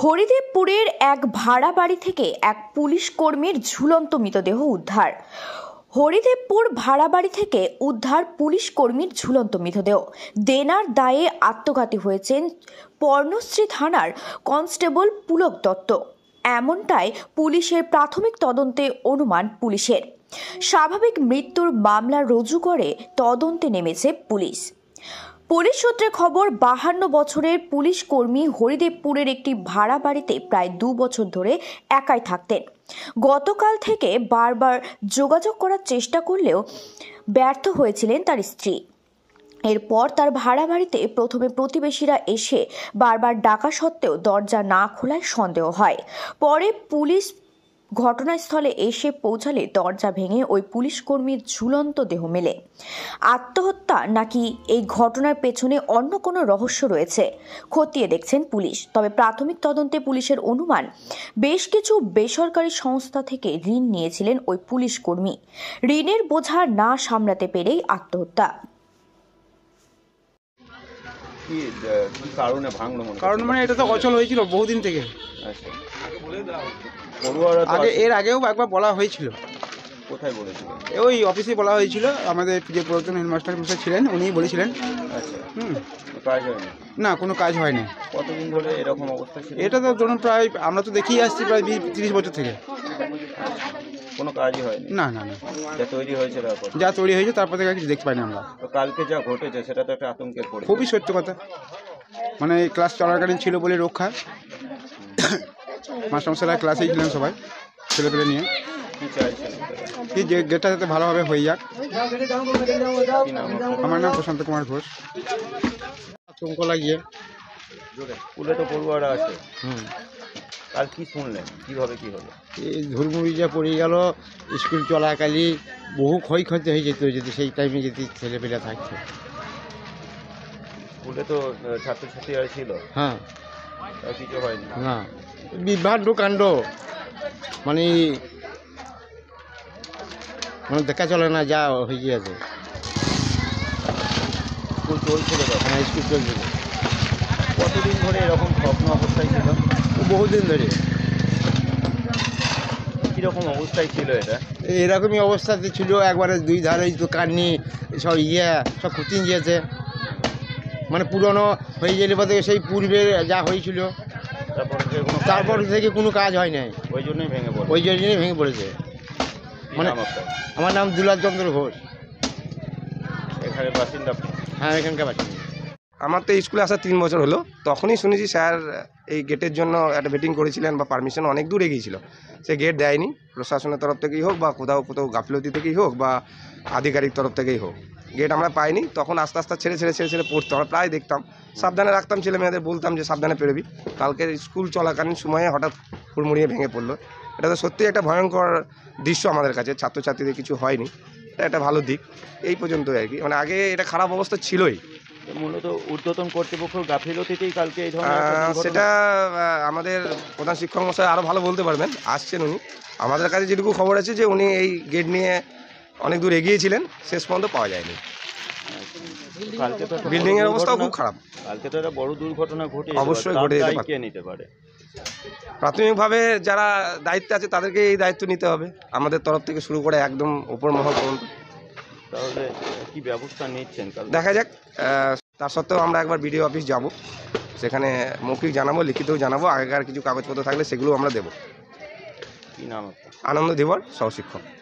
হরিদেবপুরের এক ভাড়া বাড়ি থেকে এক পুলিশ কর্মীর ঝুলন্ত মৃতদেহ উদ্ধার হরিদেবপুর ভাড়া বাড়ি থেকে উদ্ধার পুলিশ কর্মীর ঝুলন্ত মৃতদেহ দেনার দায়ে আত্মঘাতী হয়েছেন পর্ণশ্রী থানার কনস্টেবল পুলক দত্ত এমনটাই পুলিশের প্রাথমিক তদন্তে অনুমান পুলিশের স্বাভাবিক মৃত্যুর মামলা রুজু করে তদন্তে নেমেছে পুলিশ পুলিশ সূত্রে খবর বাহান্ন বছরের পুলিশ কর্মী হরিদেবপুরের একটি ভাড়া বাড়িতে প্রায় দু বছর ধরে একাই থাকতেন গতকাল থেকে বারবার যোগাযোগ করার চেষ্টা করলেও ব্যর্থ হয়েছিলেন তার স্ত্রী এরপর তার ভাড়া বাড়িতে প্রথমে প্রতিবেশীরা এসে বারবার ডাকা সত্ত্বেও দরজা না খোলায় সন্দেহ হয় পরে পুলিশ ঘটনাস্থলে এসে পৌঁছালে দরজা ভেঙে ওই পুলিশ কর্মীর ঝুলন্ত দেহ মেলে আত্মহত্যা নাকি এই ঘটনার পেছনে অন্য কোনো রহস্য রয়েছে খতিয়ে দেখছেন পুলিশ তবে প্রাথমিক তদন্তে পুলিশের অনুমান বেশ কিছু বেসরকারি সংস্থা থেকে ঋণ নিয়েছিলেন ওই পুলিশ কর্মী ঋণের বোঝা না সামলাতে পেরেই আত্মহত্যা কি কি কারণে ভাঙলো কারণ মানে এটা তো অচল হয়েছিল বহুদিন থেকে আচ্ছা। আগে এর আগেও একবার বলা হয়েছিল কোথায় বলেছিল ওই অফিসে বলা হয়েছিল আমাদের যে পুরাতন হেডমাস্টার মশাই ছিলেন উনিই বলেছিলেন আচ্ছা। হুম না কোনো কাজ হয়নি কতদিন ধরে এরকম অবস্থা ছিল এটা তো ধরুন প্রায় আমরা তো দেখেই আসছি প্রায় তিরিশ বছর থেকে কোনো কাজই হয়নি না না না যা তৈরি হয়েছে তারপর যা তৈরি হয়েছে তারপর থেকে কিছু দেখতে পাইনি আমরা তো কালকে যা ঘটেছে সেটা তো একটা আতঙ্কের পড়ে খুবই সত্য কথা মানে ক্লাস চলাকালীন ছিল বলে রক্ষা মাস্টারমশাইরা ক্লাসেই ছিলেন সবাই ছেলেপেলে নিয়ে কি যে গেটটা যাতে ভালোভাবে হয়ে যাক আমার নাম প্রশান্ত কুমার ঘোষ আতঙ্ক লাগিয়ে পুলে তো পড়ুয়ারা আছে হুম আর কি শুনলেন কিভাবে কি হলো এই যে পড়ে গেল স্কুল চলাকালে বহু ক্ষয়ক্ষতি হয়ে যেত যদি সেই টাইমে যদি ছেলেপেলে থাকতো স্কুলে তো ছাত্রছাত্রীরা ছিল হ্যাঁ কিছু না বিভ্রান্ত কাণ্ড মানে মানে দেখা চলে না যা হয়ে গিয়েছে স্কুল চলছিল হ্যাঁ স্কুল চলছিল কতদিন ধরে এরকম স্বপ্ন অবস্থায় ছিল বহুদিন ধরে কীরকম অবস্থায় ছিল এটা এরকমই অবস্থাতে ছিল একবারে দুই ধারে তো কান্নি সব ইয়ে সব খুঁচিয়ে গিয়েছে মানে পুরনো হয়ে গেলে বা সেই পূর্বের যা হয়েছিল তারপর থেকে কোনো কাজ হয় নাই ওই জন্যই ভেঙে পড়ে ওই জন্যই ভেঙে পড়েছে মানে আমার নাম দুলাল চন্দ্র ঘোষ এখানে বাসিন্দা হ্যাঁ এখানকার বাসিন্দা আমার তো স্কুলে আসার তিন বছর হলো তখনই শুনেছি স্যার এই গেটের জন্য একটা মিটিং করেছিলেন বা পারমিশন অনেক দূরে গিয়েছিল সে গেট দেয়নি প্রশাসনের তরফ থেকেই হোক বা কোথাও কোথাও গাফিলতি থেকেই হোক বা আধিকারিক তরফ থেকেই হোক গেট আমরা পাইনি তখন আস্তে আস্তে ছেড়ে ছেড়ে ছেড়ে ছেড়ে পড়তো আমরা প্রায় দেখতাম সাবধানে রাখতাম ছেলে মেয়েদের বলতাম যে সাবধানে পেরোবি কালকে স্কুল চলাকালীন সময়ে হঠাৎ ফুড়মুড়িয়ে ভেঙে পড়লো এটা তো সত্যি একটা ভয়ঙ্কর দৃশ্য আমাদের কাছে ছাত্রছাত্রীদের কিছু হয়নি এটা একটা ভালো দিক এই পর্যন্তই আর কি মানে আগে এটা খারাপ অবস্থা ছিলই মূলত উদ্যতন কর্তৃপক্ষ গাফিলতিতেই কালকে এই ধরনের সেটা আমাদের প্রধান শিক্ষক মশাই আরও ভালো বলতে পারবেন আসছেন উনি আমাদের কাছে যেটুকু খবর আছে যে উনি এই গেট নিয়ে অনেক দূর এগিয়েছিলেন শেষ পর্যন্ত পাওয়া যায়নি বিল্ডিংয়ের অবস্থাও খুব খারাপ কালকে তো একটা বড় দুর্ঘটনা ঘটে অবশ্যই ঘটে নিতে পারে প্রাথমিকভাবে যারা দায়িত্বে আছে তাদেরকে এই দায়িত্ব নিতে হবে আমাদের তরফ থেকে শুরু করে একদম উপর মহল পর্যন্ত তাহলে কি ব্যবস্থা নিচ্ছেন দেখা যাক তার সত্ত্বেও আমরা একবার বিডিও অফিস যাব সেখানে মৌখিক জানাবো লিখিতও জানাবো আগেকার কিছু কাগজপত্র থাকলে সেগুলো আমরা দেবো কি নাম আনন্দ দিবর সহশিক্ষক